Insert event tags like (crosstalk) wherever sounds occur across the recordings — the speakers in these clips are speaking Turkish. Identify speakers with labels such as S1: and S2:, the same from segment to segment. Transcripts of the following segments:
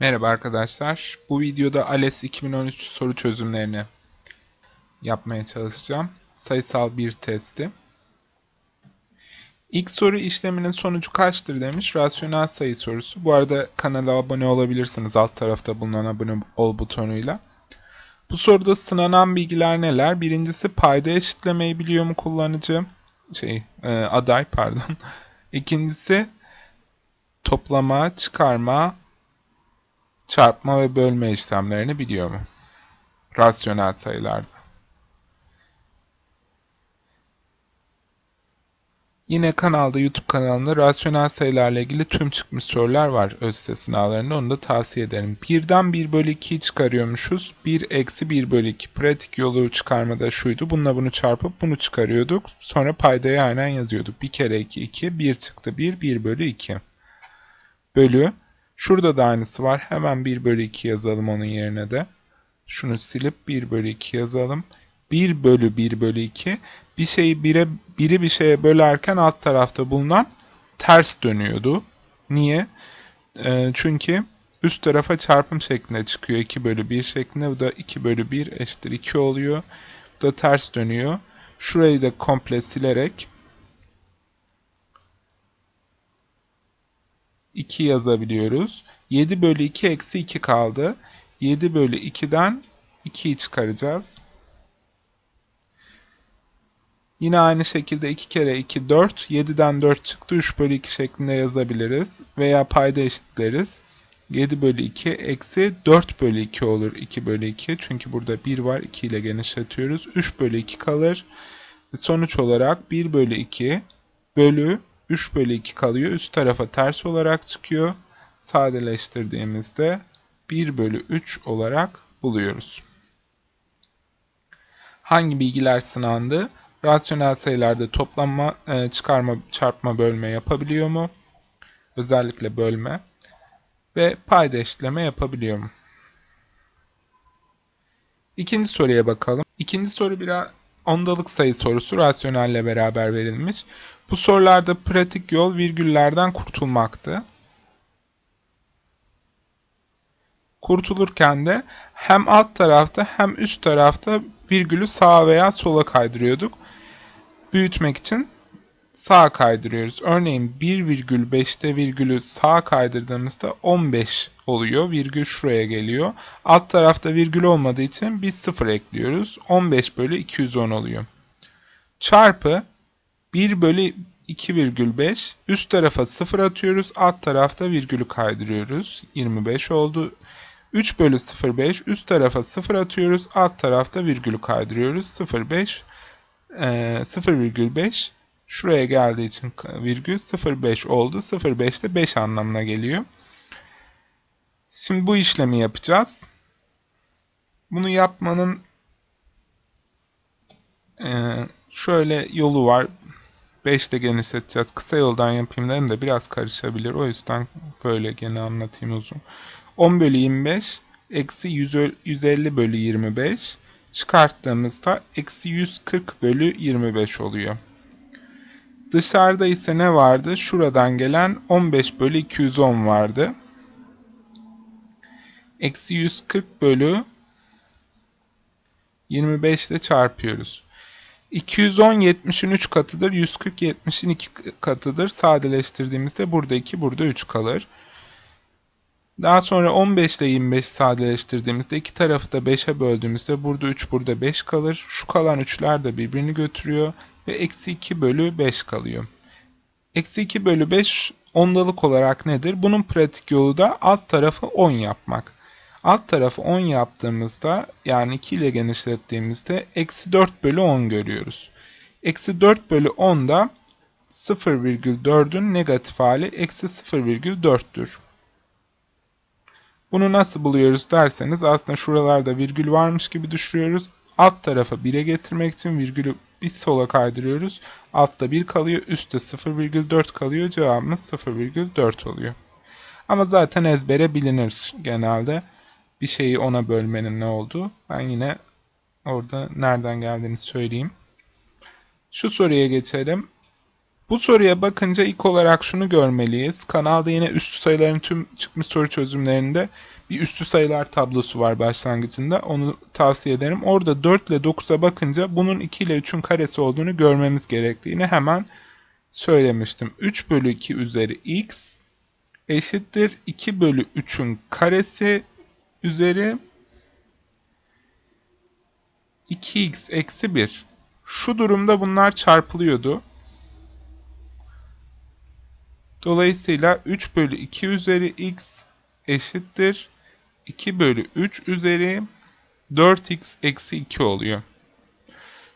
S1: Merhaba arkadaşlar. Bu videoda ALES 2013 soru çözümlerini yapmaya çalışacağım. Sayısal bir testi. İlk soru işleminin sonucu kaçtır demiş. Rasyonel sayı sorusu. Bu arada kanala abone olabilirsiniz alt tarafta bulunan abone ol butonuyla. Bu soruda sınanan bilgiler neler? Birincisi payda eşitlemeyi biliyor mu kullanıcı? Şey, e, aday pardon. (laughs) İkincisi toplama, çıkarma, çarpma ve bölme işlemlerini biliyor mu? Rasyonel sayılarda. Yine kanalda YouTube kanalında rasyonel sayılarla ilgili tüm çıkmış sorular var öz sınavlarında onu da tavsiye ederim. Birden 1 bölü 2'yi çıkarıyormuşuz. 1 eksi 1 bölü 2 pratik yolu çıkarmada şuydu. Bununla bunu çarpıp bunu çıkarıyorduk. Sonra paydaya aynen yazıyorduk. 1 kere 2 2 1 çıktı 1 1 bölü 2 bölü Şurada da aynısı var. Hemen 1 bölü 2 yazalım onun yerine de. Şunu silip 1 bölü 2 yazalım. 1 bölü 1 bölü 2. Bir şeyi bire biri bir şeye bölerken alt tarafta bulunan ters dönüyordu. Niye? E, çünkü üst tarafa çarpım şeklinde çıkıyor 2 bölü 1 şeklinde. Bu da 2 bölü 1 eşittir 2 oluyor. Bu da ters dönüyor. Şurayı da komple silerek 2 yazabiliyoruz. 7 bölü 2 eksi 2 kaldı. 7 bölü 2'den 2'yi çıkaracağız. Yine aynı şekilde 2 kere 2 4, 7'den 4 çıktı 3 bölü 2 şeklinde yazabiliriz veya payda eşitleriz. 7 bölü 2 eksi 4 bölü 2 olur 2 bölü 2 çünkü burada 1 var 2 ile genişletiyoruz. 3 bölü 2 kalır. Sonuç olarak 1 bölü 2 bölü 3 bölü 2 kalıyor. Üst tarafa ters olarak çıkıyor. Sadeleştirdiğimizde 1 bölü 3 olarak buluyoruz. Hangi bilgiler sınandı? Rasyonel sayılarda toplanma, e, çıkarma, çarpma, bölme yapabiliyor mu? Özellikle bölme. Ve payda eşitleme yapabiliyor mu? İkinci soruya bakalım. İkinci soru biraz ondalık sayı sorusu rasyonelle beraber verilmiş. Bu sorularda pratik yol virgüllerden kurtulmaktı. Kurtulurken de hem alt tarafta hem üst tarafta virgülü sağa veya sola kaydırıyorduk. Büyütmek için sağa kaydırıyoruz. Örneğin 1,5'te virgülü sağa kaydırdığımızda 15 oluyor. Virgül şuraya geliyor. Alt tarafta virgül olmadığı için bir sıfır ekliyoruz. 15 bölü 210 oluyor. Çarpı 1 bölü 2,5 üst tarafa 0 atıyoruz. Alt tarafta virgülü kaydırıyoruz. 25 oldu. 3 bölü 0,5 üst tarafa 0 atıyoruz. Alt tarafta virgülü kaydırıyoruz. 0,5 e, 0,5 Şuraya geldiği için virgül 0,5 oldu. 0,5 de 5 anlamına geliyor. Şimdi bu işlemi yapacağız. Bunu yapmanın e, şöyle yolu var. 5 de genişleteceğiz. Kısa yoldan yapayım dedim de biraz karışabilir. O yüzden böyle gene anlatayım uzun. 10 bölü 25 eksi 150 bölü 25 çıkarttığımızda eksi 140 bölü 25 oluyor. Dışarıda ise ne vardı? Şuradan gelen 15 bölü 210 vardı. Eksi 140 bölü 25 ile çarpıyoruz. 210 70'in 3 katıdır. 140 70'in 2 katıdır. Sadeleştirdiğimizde burada 2 burada 3 kalır. Daha sonra 15 ile 25 sadeleştirdiğimizde iki tarafı da 5'e böldüğümüzde burada 3 burada 5 kalır. Şu kalan 3'ler de birbirini götürüyor ve eksi 2 bölü 5 kalıyor. Eksi 2 bölü 5 ondalık olarak nedir? Bunun pratik yolu da alt tarafı 10 yapmak. Alt tarafı 10 yaptığımızda yani 2 ile genişlettiğimizde eksi 4 bölü 10 görüyoruz. Eksi 4 bölü 10 da 0,4'ün negatif hali eksi 0,4'tür. Bunu nasıl buluyoruz derseniz aslında şuralarda virgül varmış gibi düşürüyoruz. Alt tarafa 1'e getirmek için virgülü biz sola kaydırıyoruz. Altta 1 kalıyor. Üstte 0,4 kalıyor. Cevabımız 0,4 oluyor. Ama zaten ezbere bilinir genelde. Bir şeyi ona bölmenin ne olduğu. Ben yine orada nereden geldiğini söyleyeyim. Şu soruya geçelim. Bu soruya bakınca ilk olarak şunu görmeliyiz. Kanalda yine üst sayıların tüm çıkmış soru çözümlerinde bir üstü sayılar tablosu var başlangıcında. Onu tavsiye ederim. Orada 4 ile 9'a bakınca bunun 2 ile 3'ün karesi olduğunu görmemiz gerektiğini hemen söylemiştim. 3 bölü 2 üzeri x eşittir 2 bölü 3'ün karesi üzeri 2x eksi 1. Şu durumda bunlar çarpılıyordu. Dolayısıyla 3 bölü 2 üzeri x eşittir 2 bölü 3 üzeri 4x eksi 2 oluyor.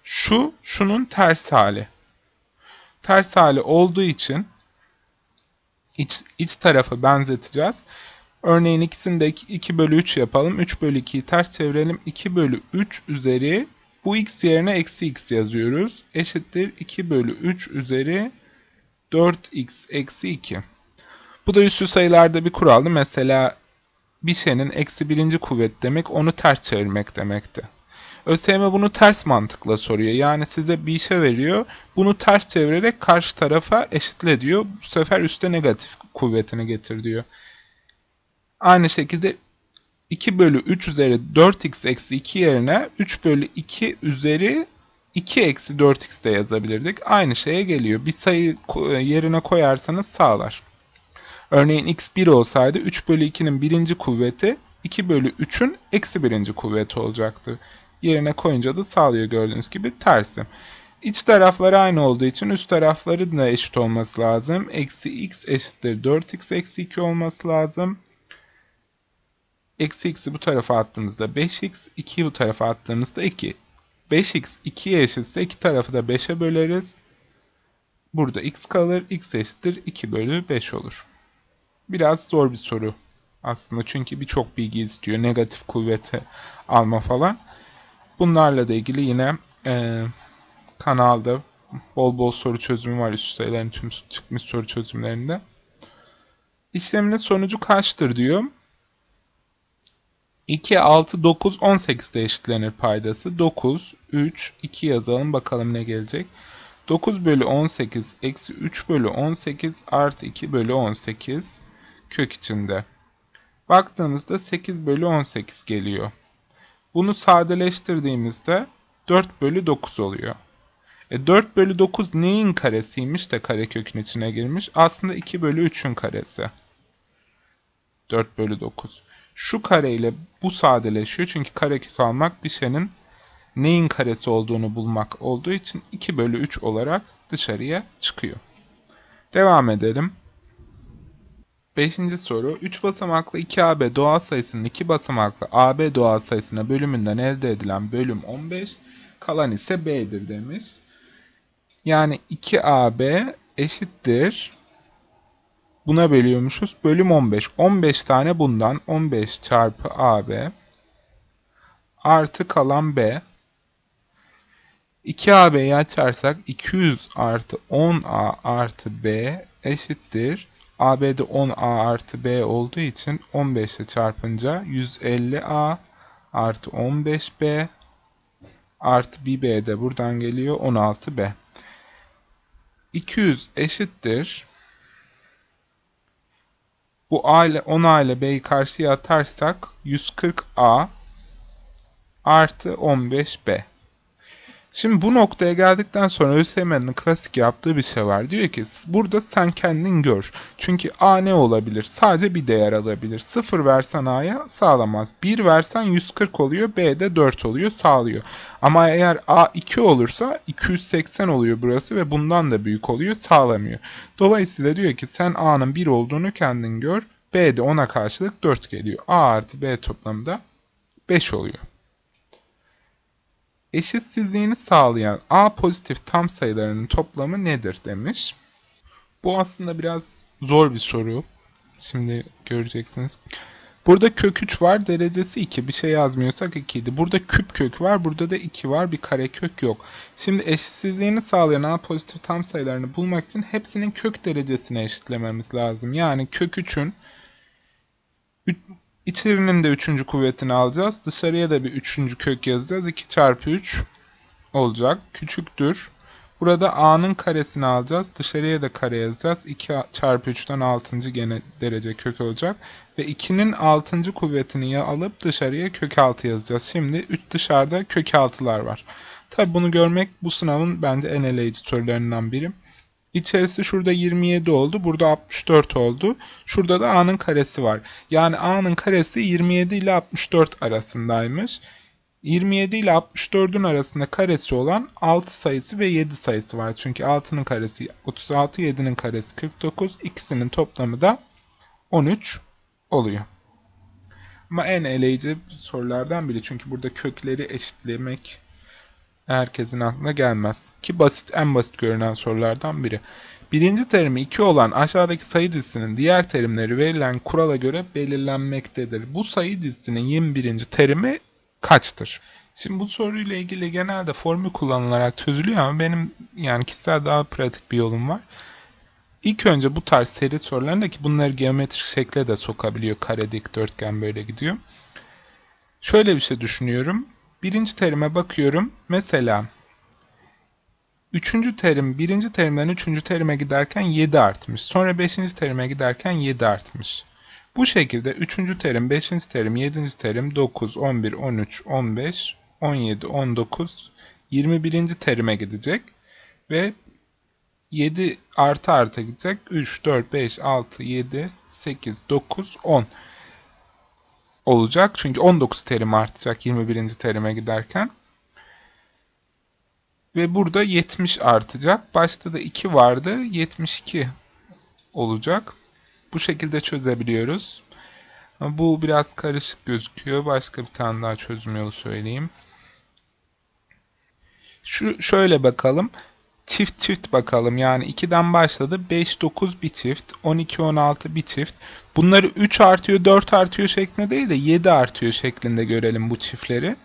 S1: Şu şunun ters hali. Ters hali olduğu için iç, iç tarafı benzeteceğiz. Örneğin ikisini de 2 bölü 3 yapalım. 3 bölü 2'yi ters çevirelim. 2 bölü 3 üzeri bu x yerine eksi x yazıyoruz. Eşittir 2 bölü 3 üzeri 4x eksi 2. Bu da üstü sayılarda bir kuraldı. Mesela bir şeyin eksi birinci kuvvet demek onu ters çevirmek demekti. ÖSYM bunu ters mantıkla soruyor. Yani size bir işe veriyor. Bunu ters çevirerek karşı tarafa eşitle diyor. Bu sefer üste negatif kuvvetini getir diyor. Aynı şekilde 2 bölü 3 üzeri 4x eksi 2 yerine 3 bölü 2 üzeri 2 eksi 4x de yazabilirdik. Aynı şeye geliyor. Bir sayı yerine koyarsanız sağlar. Örneğin x 1 olsaydı 3 bölü 2'nin birinci kuvveti 2 bölü 3'ün eksi birinci kuvveti olacaktı. Yerine koyunca da sağlıyor gördüğünüz gibi tersim. İç tarafları aynı olduğu için üst tarafları da eşit olması lazım. Eksi x eşittir 4x eksi 2 olması lazım. Eksi x'i bu tarafa attığımızda 5x, 2'yi bu tarafa attığımızda 2. 5x 2'ye eşitse iki tarafı da 5'e böleriz. Burada x kalır, x eşittir 2 bölü 5 olur biraz zor bir soru aslında. Çünkü birçok bilgi istiyor. Negatif kuvveti alma falan. Bunlarla da ilgili yine e, kanalda bol bol soru çözümü var üst sayıların tüm çıkmış soru çözümlerinde. İşlemine sonucu kaçtır diyor. 2, 6, 9, 18 de eşitlenir paydası. 9, 3, 2 yazalım bakalım ne gelecek. 9 bölü 18 eksi 3 bölü 18 artı 2 bölü 18 kök içinde. Baktığımızda 8 bölü 18 geliyor. Bunu sadeleştirdiğimizde 4 bölü 9 oluyor. E 4 bölü 9 neyin karesiymiş de karekökün içine girmiş? Aslında 2 bölü 3'ün karesi. 4 bölü 9. Şu kareyle bu sadeleşiyor. Çünkü karekök almak dişenin neyin karesi olduğunu bulmak olduğu için 2 bölü 3 olarak dışarıya çıkıyor. Devam edelim. Beşinci soru, 3 basamaklı 2AB doğal sayısının 2 basamaklı AB doğal sayısına bölümünden elde edilen bölüm 15, kalan ise B'dir demiş. Yani 2AB eşittir. Buna bölüyormuşuz. Bölüm 15. 15 tane bundan. 15 çarpı AB artı kalan B. 2AB'yi açarsak 200 artı 10A artı B eşittir ABD 10A artı B olduğu için 15 ile çarpınca 150A artı 15B artı 1B de buradan geliyor 16B. 200 eşittir. Bu A ile 10A ile B'yi karşıya atarsak 140A artı 15B. Şimdi bu noktaya geldikten sonra ÖSYM'nin klasik yaptığı bir şey var. Diyor ki burada sen kendin gör. Çünkü A ne olabilir? Sadece bir değer alabilir. 0 versen A'ya sağlamaz. 1 versen 140 oluyor. B'de 4 oluyor sağlıyor. Ama eğer A 2 olursa 280 oluyor burası ve bundan da büyük oluyor sağlamıyor. Dolayısıyla diyor ki sen A'nın 1 olduğunu kendin gör. B'de 10'a karşılık 4 geliyor. A artı B toplamda 5 oluyor. Eşitsizliğini sağlayan A pozitif tam sayılarının toplamı nedir demiş. Bu aslında biraz zor bir soru. Şimdi göreceksiniz. Burada kök 3 var, derecesi 2. Bir şey yazmıyorsak 2 idi. Burada küp kök var, burada da 2 var. Bir kare kök yok. Şimdi eşitsizliğini sağlayan A pozitif tam sayılarını bulmak için hepsinin kök derecesini eşitlememiz lazım. Yani kök 3'ün İçerinin de üçüncü kuvvetini alacağız. Dışarıya da bir üçüncü kök yazacağız. 2 çarpı 3 olacak. Küçüktür. Burada a'nın karesini alacağız. Dışarıya da kare yazacağız. 2 çarpı 3'ten 6. gene derece kök olacak. Ve 2'nin 6. kuvvetini alıp dışarıya kök 6 yazacağız. Şimdi 3 dışarıda kök 6'lar var. Tabi bunu görmek bu sınavın bence en eleyici sorularından biri. İçerisi şurada 27 oldu. Burada 64 oldu. Şurada da A'nın karesi var. Yani A'nın karesi 27 ile 64 arasındaymış. 27 ile 64'ün arasında karesi olan 6 sayısı ve 7 sayısı var. Çünkü 6'nın karesi 36, 7'nin karesi 49. ikisinin toplamı da 13 oluyor. Ama en eleyici sorulardan biri. Çünkü burada kökleri eşitlemek herkesin aklına gelmez. Ki basit en basit görünen sorulardan biri. Birinci terimi 2 olan aşağıdaki sayı dizisinin diğer terimleri verilen kurala göre belirlenmektedir. Bu sayı dizisinin 21. terimi kaçtır? Şimdi bu soruyla ilgili genelde formül kullanılarak çözülüyor ama benim yani kişisel daha pratik bir yolum var. İlk önce bu tarz seri sorularında ki bunları geometrik şekle de sokabiliyor. Kare dörtgen böyle gidiyor. Şöyle bir şey düşünüyorum. Birinci terime bakıyorum. Mesela üçüncü terim birinci terimden üçüncü terime giderken 7 artmış. Sonra beşinci terime giderken 7 artmış. Bu şekilde üçüncü terim, beşinci terim, yedinci terim 9, 11, 13, 15, 17, 19, 21. terime gidecek ve 7 artı artı gidecek. 3, 4, 5, 6, 7, 8, 9, 10 olacak. Çünkü 19 terim artacak 21. terime giderken. Ve burada 70 artacak. Başta da 2 vardı. 72 olacak. Bu şekilde çözebiliyoruz. Bu biraz karışık gözüküyor. Başka bir tane daha çözüm yolu söyleyeyim. Şu şöyle bakalım çift çift bakalım. Yani 2'den başladı. 5, 9 bir çift. 12, 16 bir çift. Bunları 3 artıyor, 4 artıyor şeklinde değil de 7 artıyor şeklinde görelim bu çiftleri.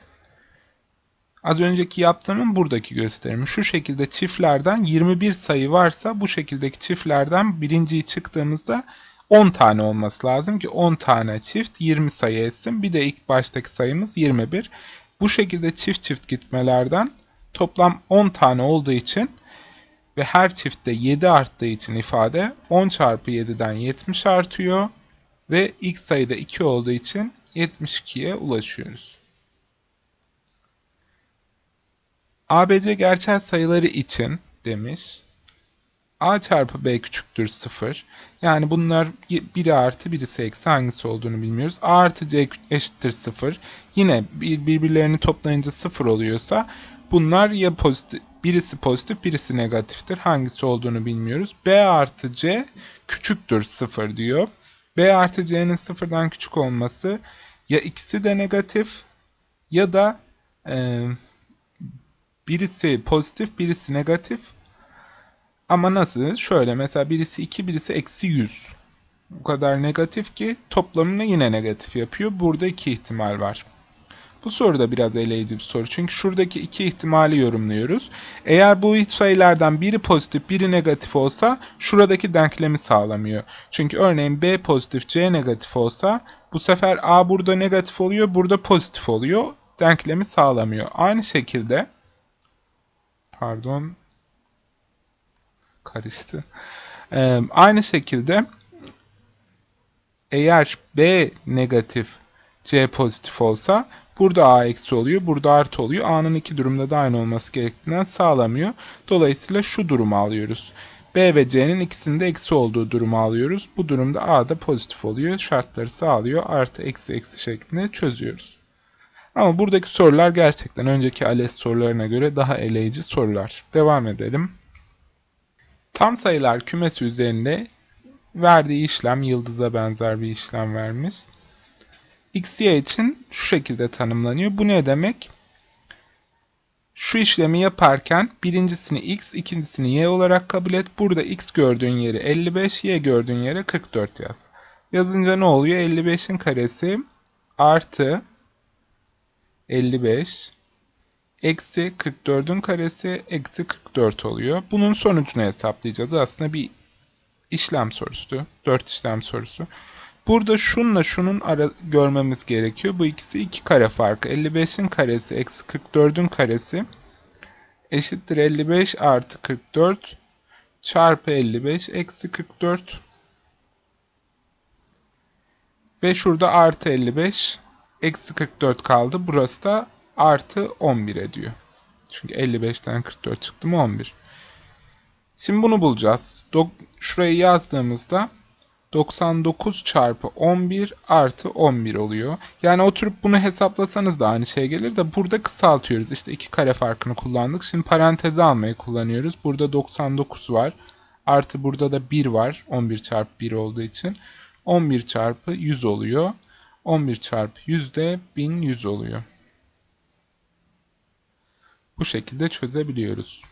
S1: Az önceki yaptığımın buradaki gösterimi. Şu şekilde çiftlerden 21 sayı varsa bu şekildeki çiftlerden birinciyi çıktığımızda 10 tane olması lazım ki 10 tane çift 20 sayı etsin. Bir de ilk baştaki sayımız 21. Bu şekilde çift çift gitmelerden toplam 10 tane olduğu için ve her çiftte 7 arttığı için ifade 10 çarpı 7'den 70 artıyor ve x sayıda 2 olduğu için 72'ye ulaşıyoruz. ABC gerçel sayıları için demiş. A çarpı B küçüktür 0. Yani bunlar biri artı ise eksi hangisi olduğunu bilmiyoruz. A artı C eşittir 0. Yine birbirlerini toplayınca 0 oluyorsa bunlar ya pozitif Birisi pozitif birisi negatiftir. Hangisi olduğunu bilmiyoruz. B artı C küçüktür 0 diyor. B artı C'nin sıfırdan küçük olması ya ikisi de negatif ya da e, birisi pozitif birisi negatif. Ama nasıl? Şöyle mesela birisi 2 birisi eksi 100. Bu kadar negatif ki toplamını yine negatif yapıyor. Burada iki ihtimal var. Bu soru da biraz eleyici bir soru. Çünkü şuradaki iki ihtimali yorumluyoruz. Eğer bu sayılardan biri pozitif biri negatif olsa şuradaki denklemi sağlamıyor. Çünkü örneğin B pozitif C negatif olsa bu sefer A burada negatif oluyor burada pozitif oluyor. Denklemi sağlamıyor. Aynı şekilde pardon karıştı. Ee, aynı şekilde eğer B negatif C pozitif olsa Burada a eksi oluyor, burada artı oluyor. a'nın iki durumda da aynı olması gerektiğinden sağlamıyor. Dolayısıyla şu durumu alıyoruz. B ve C'nin ikisinde eksi olduğu durumu alıyoruz. Bu durumda A da pozitif oluyor. Şartları sağlıyor. Artı eksi eksi şeklinde çözüyoruz. Ama buradaki sorular gerçekten önceki ALES sorularına göre daha eleyici sorular. Devam edelim. Tam sayılar kümesi üzerinde verdiği işlem yıldıza benzer bir işlem vermiş x, y için şu şekilde tanımlanıyor. Bu ne demek? Şu işlemi yaparken birincisini x, ikincisini y olarak kabul et. Burada x gördüğün yeri 55, y gördüğün yere 44 yaz. Yazınca ne oluyor? 55'in karesi artı 55 eksi 44'ün karesi eksi 44 oluyor. Bunun sonucunu hesaplayacağız. Aslında bir işlem sorusu. 4 işlem sorusu. Burada şunla şunun ara görmemiz gerekiyor. Bu ikisi iki kare farkı. 55'in karesi eksi 44'ün karesi eşittir 55 artı 44 çarpı 55 eksi 44 ve şurada artı 55 eksi 44 kaldı. Burası da artı 11 ediyor. Çünkü 55'ten 44 çıktı mı 11. Şimdi bunu bulacağız. Dok şurayı yazdığımızda 99 çarpı 11 artı 11 oluyor. Yani oturup bunu hesaplasanız da aynı şey gelir de burada kısaltıyoruz. İşte iki kare farkını kullandık. Şimdi paranteze almayı kullanıyoruz. Burada 99 var. Artı burada da 1 var. 11 çarpı 1 olduğu için. 11 çarpı 100 oluyor. 11 çarpı 100 de 1100 oluyor. Bu şekilde çözebiliyoruz.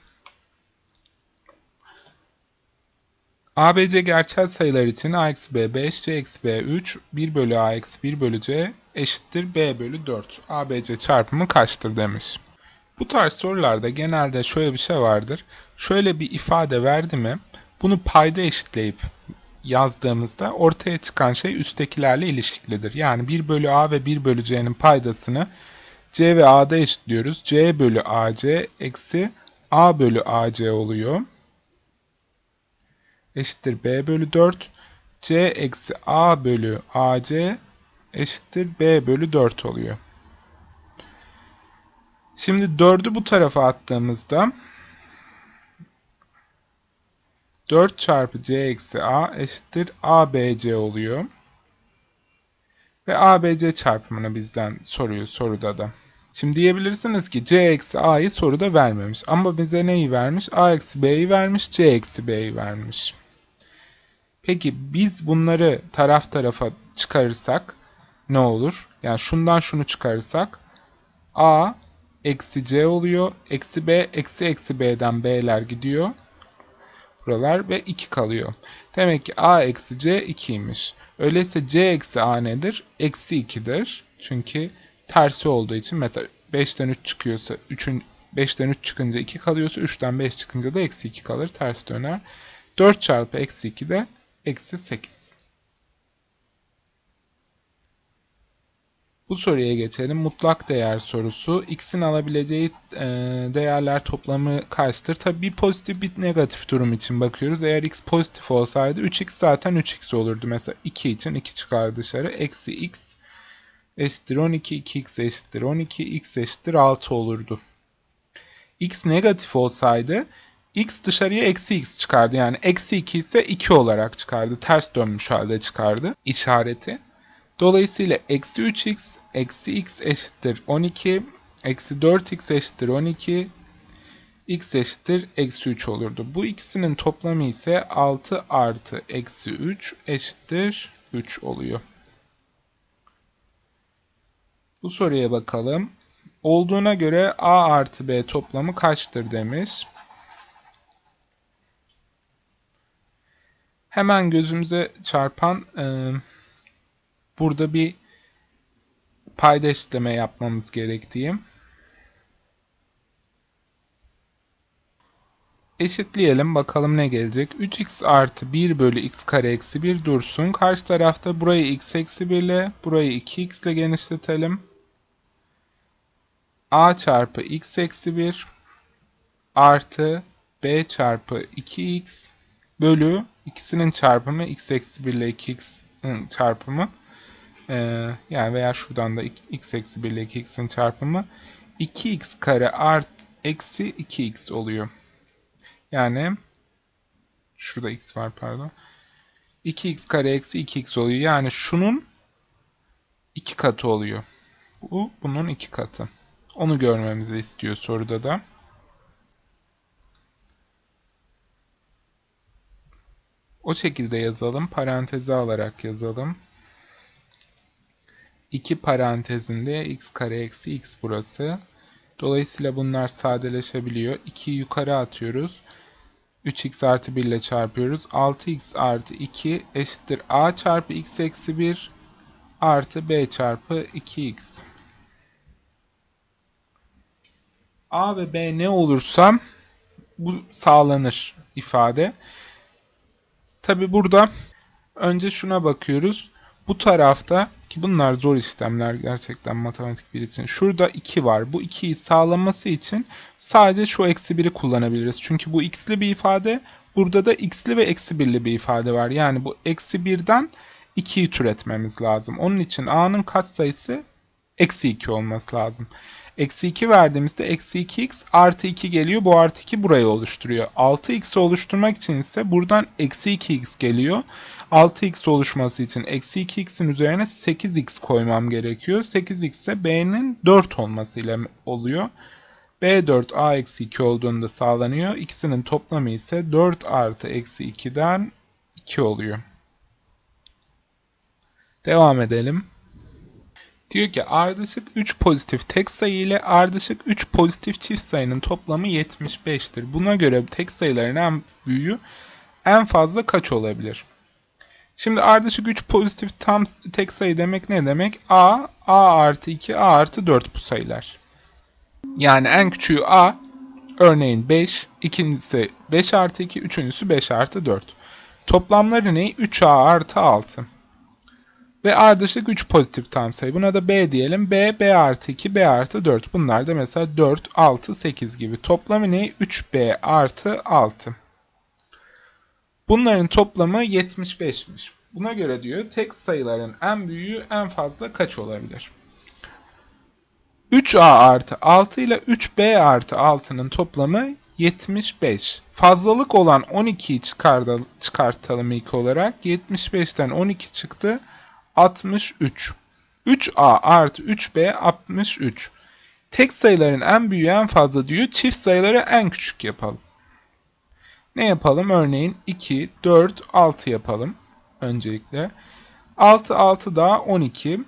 S1: ABC gerçel sayılar için a eksi b 5 c eksi b 3 1 bölü a eksi 1 bölü c eşittir b bölü 4. ABC çarpımı kaçtır demiş. Bu tarz sorularda genelde şöyle bir şey vardır. Şöyle bir ifade verdi mi bunu payda eşitleyip yazdığımızda ortaya çıkan şey üsttekilerle ilişkilidir. Yani 1 bölü a ve 1 bölü c'nin paydasını c ve a'da eşitliyoruz. c bölü ac eksi a bölü ac oluyor eşittir b bölü 4. c eksi a bölü ac eşittir b bölü 4 oluyor. Şimdi 4'ü bu tarafa attığımızda 4 çarpı c eksi a eşittir abc oluyor. Ve abc çarpımını bizden soruyor soruda da. Şimdi diyebilirsiniz ki c eksi a'yı soruda vermemiş. Ama bize neyi vermiş? a eksi b'yi vermiş, c eksi b'yi vermiş. Peki biz bunları taraf tarafa çıkarırsak ne olur? Yani şundan şunu çıkarırsak A eksi C oluyor. Eksi B eksi eksi B'den B'ler gidiyor. Buralar ve 2 kalıyor. Demek ki A eksi C 2'ymiş. Öyleyse C eksi A nedir? Eksi 2'dir. Çünkü tersi olduğu için mesela 5'ten 3 çıkıyorsa 3'ün 5'ten 3 çıkınca 2 kalıyorsa 3'ten 5 çıkınca da eksi 2 kalır. Ters döner. 4 çarpı eksi 2 de eksi 8. Bu soruya geçelim. Mutlak değer sorusu. X'in alabileceği e, değerler toplamı kaçtır? Tabi bir pozitif bir negatif durum için bakıyoruz. Eğer x pozitif olsaydı 3x zaten 3x olurdu. Mesela 2 için 2 çıkar dışarı. Eksi x eşittir 12, 2x eşittir 12, x eşittir 6 olurdu. x negatif olsaydı x dışarıya eksi x çıkardı. Yani eksi 2 ise 2 olarak çıkardı. Ters dönmüş halde çıkardı işareti. Dolayısıyla eksi 3x eksi x eşittir 12. Eksi 4x eşittir 12. x eşittir eksi 3 olurdu. Bu ikisinin toplamı ise 6 artı eksi 3 eşittir 3 oluyor. Bu soruya bakalım. Olduğuna göre a artı b toplamı kaçtır demiş. hemen gözümüze çarpan e, burada bir payda eşitleme yapmamız gerektiği. Eşitleyelim bakalım ne gelecek. 3x artı 1 bölü x kare eksi 1 dursun. Karşı tarafta burayı x eksi 1 ile burayı 2x ile genişletelim. a çarpı x eksi 1 artı b çarpı 2x bölü İkisinin çarpımı x eksi 1 ile 2x'in çarpımı e, yani veya şuradan da x eksi 1 ile 2x'in çarpımı 2x kare art eksi 2x oluyor. Yani şurada x var pardon. 2x kare eksi 2x oluyor. Yani şunun 2 katı oluyor. Bu bunun 2 katı. Onu görmemizi istiyor soruda da. O şekilde yazalım. Parantezi alarak yazalım. 2 parantezinde x kare eksi x burası. Dolayısıyla bunlar sadeleşebiliyor. 2'yi yukarı atıyoruz. 3x artı 1 ile çarpıyoruz. 6x artı 2 eşittir a çarpı x eksi 1 artı b çarpı 2x. a ve b ne olursam bu sağlanır ifade. Tabi burada önce şuna bakıyoruz. Bu tarafta ki bunlar zor işlemler gerçekten matematik bir için. Şurada 2 var. Bu 2'yi sağlaması için sadece şu eksi 1'i kullanabiliriz. Çünkü bu x'li bir ifade. Burada da x'li ve eksi 1'li bir ifade var. Yani bu eksi 1'den 2'yi türetmemiz lazım. Onun için a'nın katsayısı eksi 2 olması lazım. Eksi 2 verdiğimizde eksi 2x artı 2 geliyor. Bu artı 2 burayı oluşturuyor. 6x'i oluşturmak için ise buradan eksi 2x geliyor. 6x oluşması için eksi 2x'in üzerine 8x koymam gerekiyor. 8x ise b'nin 4 olmasıyla oluyor. B4 A eksi 2 olduğunda sağlanıyor. İkisinin toplamı ise 4 artı eksi 2'den 2 oluyor. Devam edelim. Diyor ki ardışık 3 pozitif tek sayı ile ardışık 3 pozitif çift sayının toplamı 75'tir. Buna göre tek sayıların en büyüğü en fazla kaç olabilir? Şimdi ardışık 3 pozitif tam tek sayı demek ne demek? A, A artı 2, A artı 4 bu sayılar. Yani en küçüğü A, örneğin 5, ikincisi 5 artı 2, üçüncüsü 5 artı 4. Toplamları ne? 3A artı 6. Ve ardışık 3 pozitif tam sayı. Buna da B diyelim. B, B artı 2, B artı 4. Bunlar da mesela 4, 6, 8 gibi. Toplamı ne? 3B artı 6. Bunların toplamı 75'miş. Buna göre diyor tek sayıların en büyüğü en fazla kaç olabilir? 3A artı 6 ile 3B artı 6'nın toplamı 75. Fazlalık olan 12'yi çıkartalım ilk olarak. 75'ten 12 çıktı. 63. 3a artı 3b 63. Tek sayıların en büyüğü en fazla diyor. Çift sayıları en küçük yapalım. Ne yapalım? Örneğin 2, 4, 6 yapalım. Öncelikle. 6, 6 daha 12.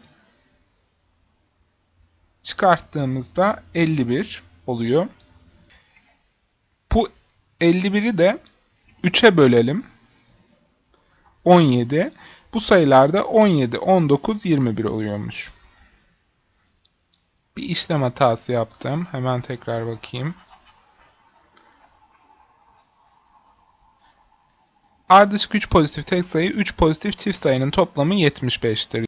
S1: Çıkarttığımızda 51 oluyor. Bu 51'i de 3'e bölelim. 17. 17. Bu sayılarda 17, 19, 21 oluyormuş. Bir işlem hatası yaptım. Hemen tekrar bakayım. Ardışık 3 pozitif tek sayı, 3 pozitif çift sayının toplamı 75'tir.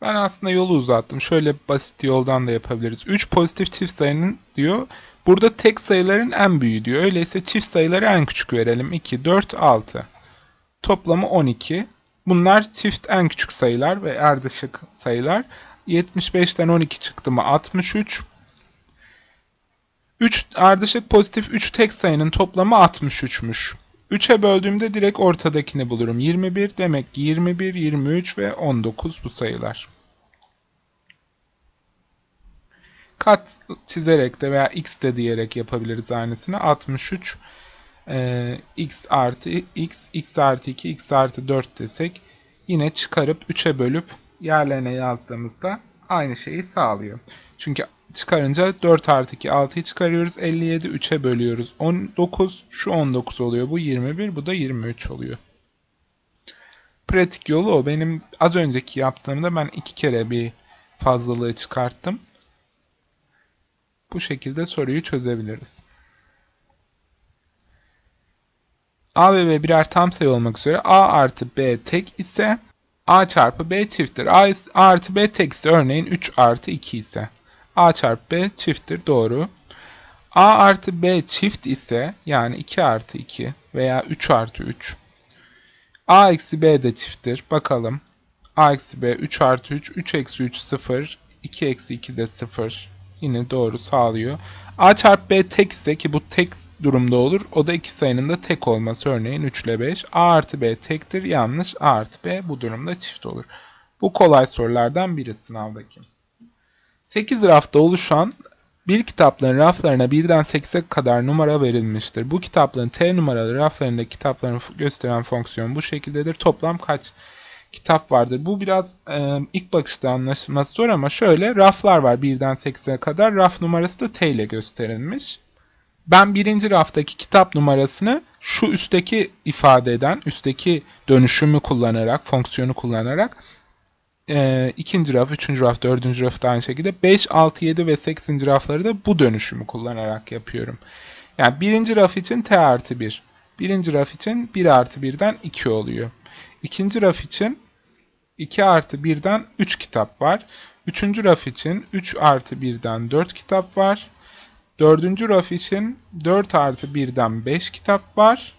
S1: Ben aslında yolu uzattım. Şöyle basit yoldan da yapabiliriz. 3 pozitif çift sayının diyor. Burada tek sayıların en büyüğü diyor. Öyleyse çift sayıları en küçük verelim. 2, 4, 6. Toplamı 12. Bunlar çift en küçük sayılar ve erdışık sayılar. 75'ten 12 çıktı mı 63. 3 ardışık pozitif 3 tek sayının toplamı 63'müş. 3'e böldüğümde direkt ortadakini bulurum. 21 demek ki 21, 23 ve 19 bu sayılar. Kat çizerek de veya x de diyerek yapabiliriz aynısını. 63 e, x artı x, x artı 2, x artı 4 desek yine çıkarıp 3'e bölüp yerlerine yazdığımızda aynı şeyi sağlıyor. Çünkü çıkarınca 4 artı 2 6'yı çıkarıyoruz 57 3'e bölüyoruz 19 şu 19 oluyor bu 21 bu da 23 oluyor. Pratik yolu o benim az önceki yaptığımda ben iki kere bir fazlalığı çıkarttım. Bu şekilde soruyu çözebiliriz. A ve B birer tam sayı olmak üzere A artı B tek ise A çarpı B çifttir. A, A artı B tek ise örneğin 3 artı 2 ise A çarpı B çifttir doğru. A artı B çift ise yani 2 artı 2 veya 3 artı 3. A eksi B de çifttir. Bakalım. A eksi B 3 artı 3. 3 eksi 3 0. 2 eksi 2 de 0. Yine doğru sağlıyor. A çarpı B tek ise ki bu tek durumda olur. O da iki sayının da tek olması örneğin 3 ile 5. A artı B tektir yanlış. A artı B bu durumda çift olur. Bu kolay sorulardan biri sınavdaki. 8 rafta oluşan bir kitapların raflarına birden 8'e kadar numara verilmiştir. Bu kitapların T numaralı raflarında kitapların gösteren fonksiyon bu şekildedir. Toplam kaç? kitap vardır. Bu biraz e, ilk bakışta anlaşılması zor ama şöyle raflar var 1'den 8'e kadar. Raf numarası da T ile gösterilmiş. Ben birinci raftaki kitap numarasını şu üstteki ifade eden, üstteki dönüşümü kullanarak, fonksiyonu kullanarak e, ikinci raf, üçüncü raf, dördüncü raf da aynı şekilde 5, 6, 7 ve 8. rafları da bu dönüşümü kullanarak yapıyorum. Yani birinci raf için T artı 1. Birinci raf için 1 artı 1'den 2 oluyor. İkinci raf için 2 artı 1'den 3 kitap var. 3. raf için 3 artı 1'den 4 kitap var. 4. raf için 4 artı 1'den 5 kitap var.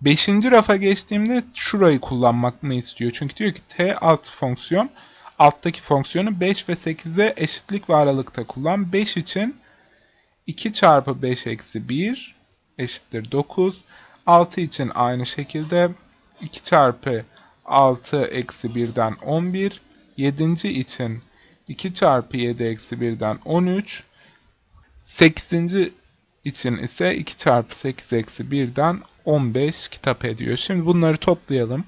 S1: 5. rafa geçtiğimde şurayı kullanmak mı istiyor. Çünkü diyor ki t alt fonksiyon alttaki fonksiyonu 5 ve 8'e eşitlik ve aralıkta kullan. 5 için 2 çarpı 5 eksi 1 eşittir 9. 6 için aynı şekilde 2 çarpı 6 eksi 1'den 11. 7. için 2 çarpı 7 eksi 1'den 13. 8. için ise 2 çarpı 8 eksi 1'den 15 kitap ediyor. Şimdi bunları toplayalım.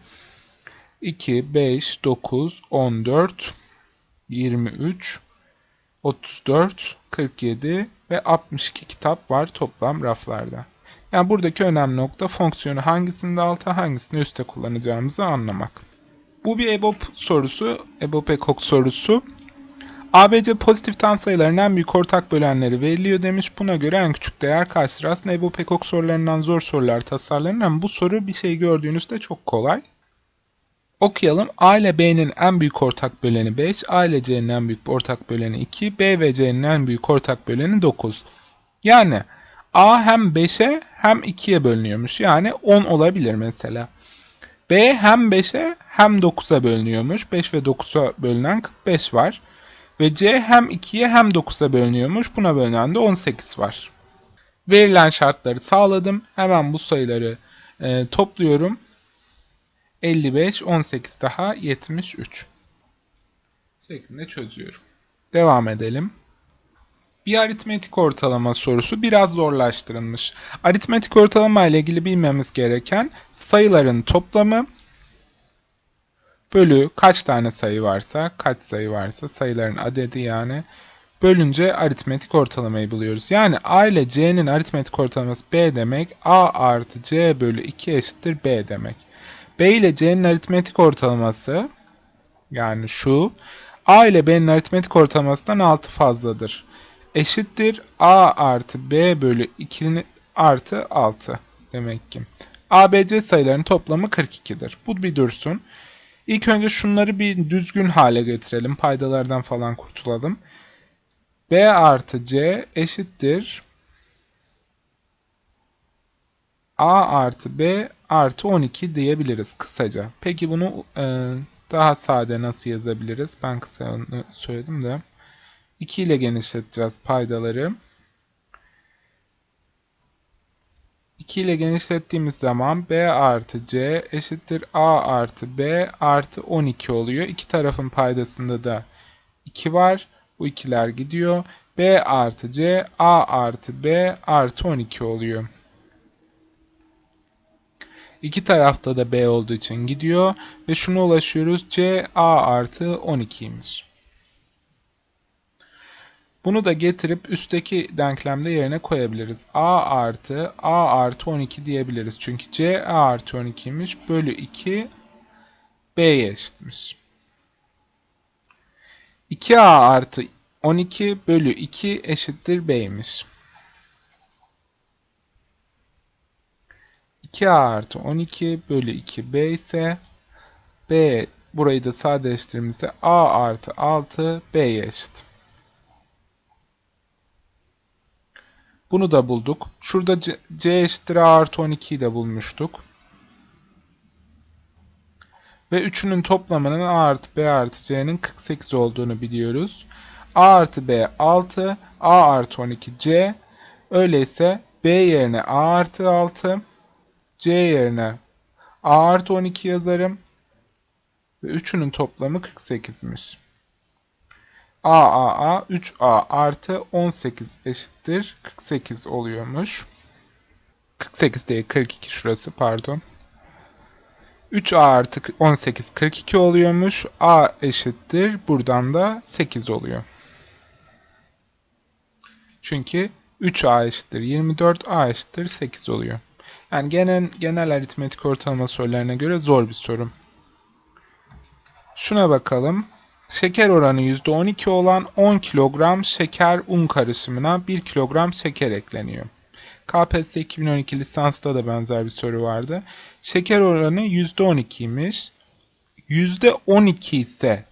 S1: 2, 5, 9, 14, 23, 34, 47 ve 62 kitap var toplam raflarda. Yani buradaki önemli nokta fonksiyonu hangisinde alta hangisini üste kullanacağımızı anlamak. Bu bir EBOP sorusu, EBOP ecog sorusu. ABC pozitif tam sayıların en büyük ortak bölenleri veriliyor demiş. Buna göre en küçük değer kaçtır? Aslında EBOP Pekok sorularından zor sorular tasarlanır ama bu soru bir şey gördüğünüzde çok kolay. Okuyalım. A ile B'nin en büyük ortak böleni 5, A ile C'nin en büyük ortak böleni 2, B ve C'nin en büyük ortak böleni 9. Yani A hem 5'e hem 2'ye bölünüyormuş. Yani 10 olabilir mesela. B hem 5'e hem 9'a bölünüyormuş. 5 ve 9'a bölünen 45 var. Ve C hem 2'ye hem 9'a bölünüyormuş. Buna bölünen de 18 var. Verilen şartları sağladım. Hemen bu sayıları e, topluyorum. 55, 18 daha 73 şeklinde çözüyorum. Devam edelim bir aritmetik ortalama sorusu biraz zorlaştırılmış. Aritmetik ortalama ile ilgili bilmemiz gereken sayıların toplamı bölü kaç tane sayı varsa, kaç sayı varsa sayıların adedi yani bölünce aritmetik ortalamayı buluyoruz. Yani A ile C'nin aritmetik ortalaması B demek. A artı C bölü 2 eşittir B demek. B ile C'nin aritmetik ortalaması yani şu A ile B'nin aritmetik ortalamasından 6 fazladır eşittir a artı b bölü 2 artı 6 demek ki. ABC sayılarının toplamı 42'dir. Bu bir dursun. İlk önce şunları bir düzgün hale getirelim. Paydalardan falan kurtulalım. B artı C eşittir. A artı B artı 12 diyebiliriz kısaca. Peki bunu e, daha sade nasıl yazabiliriz? Ben kısa söyledim de. 2 ile genişleteceğiz paydaları. 2 ile genişlettiğimiz zaman b artı c eşittir a artı b artı 12 oluyor. İki tarafın paydasında da 2 var. Bu ikiler gidiyor. b artı c a artı b artı 12 oluyor. İki tarafta da b olduğu için gidiyor. Ve şuna ulaşıyoruz. c a artı 12'ymiş. Bunu da getirip üstteki denklemde yerine koyabiliriz. A artı A artı 12 diyebiliriz. Çünkü C A artı 12'ymiş. Bölü 2 B'ye eşitmiş. 2A artı 12 bölü 2 eşittir B'ymiş. 2A artı 12 bölü 2 B ise B burayı da sadeleştirdiğimizde A artı 6 B'ye eşit. Bunu da bulduk. Şurada C, C eşittir A artı 12'yi de bulmuştuk. Ve üçünün toplamının A artı B artı C'nin 48 olduğunu biliyoruz. A artı B 6, A artı 12 C. Öyleyse B yerine A artı 6, C yerine A artı 12 yazarım. Ve üçünün toplamı 48'miş. AAA 3A artı 18 eşittir 48 oluyormuş. 48 değil 42 şurası pardon. 3A artı 18 42 oluyormuş. A eşittir buradan da 8 oluyor. Çünkü 3A eşittir 24, A eşittir 8 oluyor. Yani genel, genel aritmetik ortalama sorularına göre zor bir soru. Şuna bakalım şeker oranı %12 olan 10 kilogram şeker un karışımına 1 kilogram şeker ekleniyor. KPSS 2012 lisansta da benzer bir soru vardı. Şeker oranı %12'ymiş. %12 ise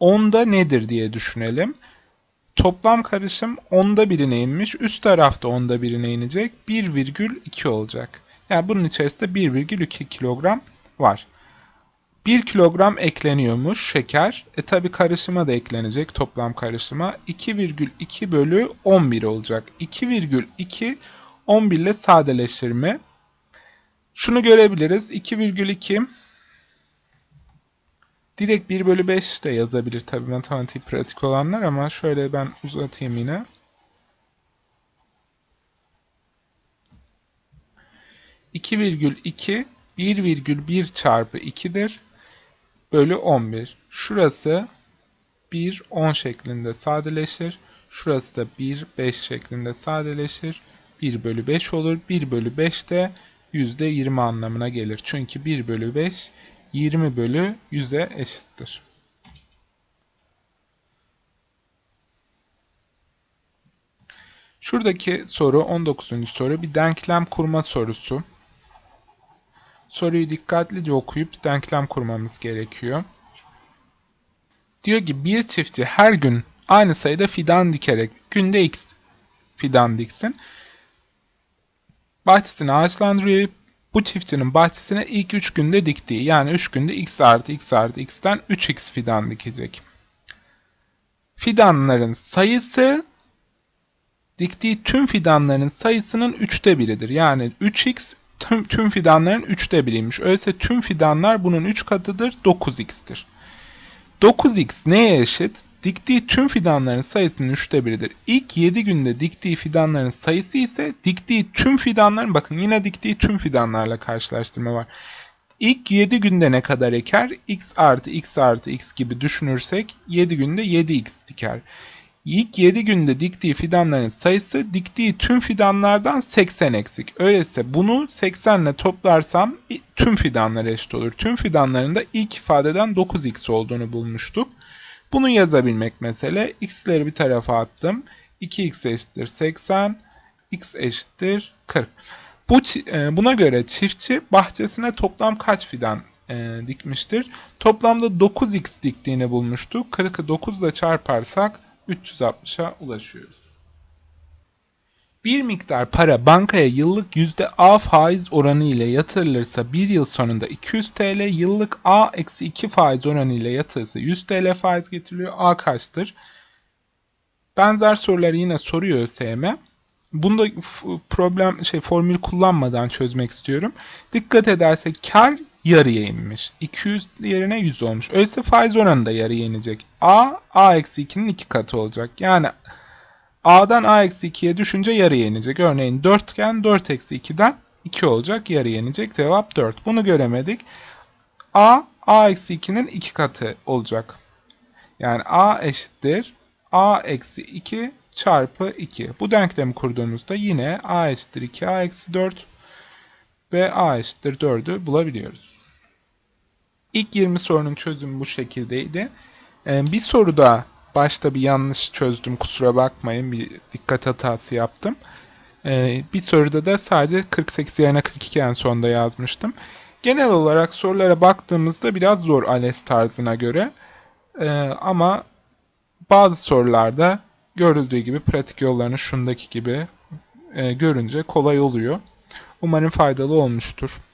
S1: onda nedir diye düşünelim. Toplam karışım onda birine inmiş. Üst tarafta onda birine inecek. 1,2 olacak. Yani bunun içerisinde 1,2 kilogram var. 1 kilogram ekleniyormuş şeker. E tabi karışıma da eklenecek toplam karışıma. 2,2 bölü 11 olacak. 2,2 11 ile sadeleştirme. Şunu görebiliriz. 2,2 direkt 1 bölü 5 de yazabilir tabi matematik pratik olanlar ama şöyle ben uzatayım yine. 2,2 1,1 çarpı 2'dir bölü 11. Şurası 1 10 şeklinde sadeleşir. Şurası da 1 5 şeklinde sadeleşir. 1 bölü 5 olur. 1 bölü 5 de %20 anlamına gelir. Çünkü 1 bölü 5 20 bölü 100'e eşittir. Şuradaki soru 19. soru bir denklem kurma sorusu soruyu dikkatlice okuyup denklem kurmamız gerekiyor. Diyor ki bir çiftçi her gün aynı sayıda fidan dikerek günde x fidan diksin. Bahçesini ağaçlandırıyor. Bu çiftçinin bahçesine ilk 3 günde diktiği yani 3 günde x artı x artı x'ten 3x fidan dikecek. Fidanların sayısı diktiği tüm fidanların sayısının 3'te biridir. Yani 3x tüm, tüm fidanların 3'te biriymiş. Öyleyse tüm fidanlar bunun 3 katıdır 9x'tir. 9x neye eşit? Diktiği tüm fidanların sayısının 3'te biridir. İlk 7 günde diktiği fidanların sayısı ise diktiği tüm fidanların bakın yine diktiği tüm fidanlarla karşılaştırma var. İlk 7 günde ne kadar eker? x artı x artı x gibi düşünürsek 7 günde 7x diker. İlk 7 günde diktiği fidanların sayısı diktiği tüm fidanlardan 80 eksik. Öyleyse bunu 80 ile toplarsam tüm fidanlar eşit olur. Tüm fidanların da ilk ifadeden 9x olduğunu bulmuştuk. Bunu yazabilmek mesele. X'leri bir tarafa attım. 2x eşittir 80, x eşittir 40. Bu, e, buna göre çiftçi bahçesine toplam kaç fidan e, dikmiştir? Toplamda 9x diktiğini bulmuştuk. 40'ı 9 ile çarparsak 360'a ulaşıyoruz. Bir miktar para bankaya yıllık yüzde A faiz oranı ile yatırılırsa bir yıl sonunda 200 TL, yıllık A eksi 2 faiz oranı ile yatırılsa 100 TL faiz getiriliyor. A kaçtır? Benzer soruları yine soruyor ÖSYM. Bunda problem şey formül kullanmadan çözmek istiyorum. Dikkat ederse kar yarıya inmiş. 200 yerine 100 olmuş. Öyleyse faiz oranı da yarıya inecek. A, A-2'nin 2 katı olacak. Yani A'dan A-2'ye düşünce yarıya inecek. Örneğin 4 iken 4-2'den 2 olacak. Yarıya inecek. Cevap 4. Bunu göremedik. A, A-2'nin 2 katı olacak. Yani A eşittir. A-2 çarpı 2. Bu denklemi kurduğumuzda yine A eşittir 2, A eksi 4 ve A eşittir 4'ü bulabiliyoruz. İlk 20 sorunun çözümü bu şekildeydi. Ee, bir soruda başta bir yanlış çözdüm kusura bakmayın bir dikkat hatası yaptım. Ee, bir soruda da sadece 48 yerine 42 en sonda yazmıştım. Genel olarak sorulara baktığımızda biraz zor ALES tarzına göre. Ee, ama bazı sorularda görüldüğü gibi pratik yollarını şundaki gibi e, görünce kolay oluyor. Umarım faydalı olmuştur.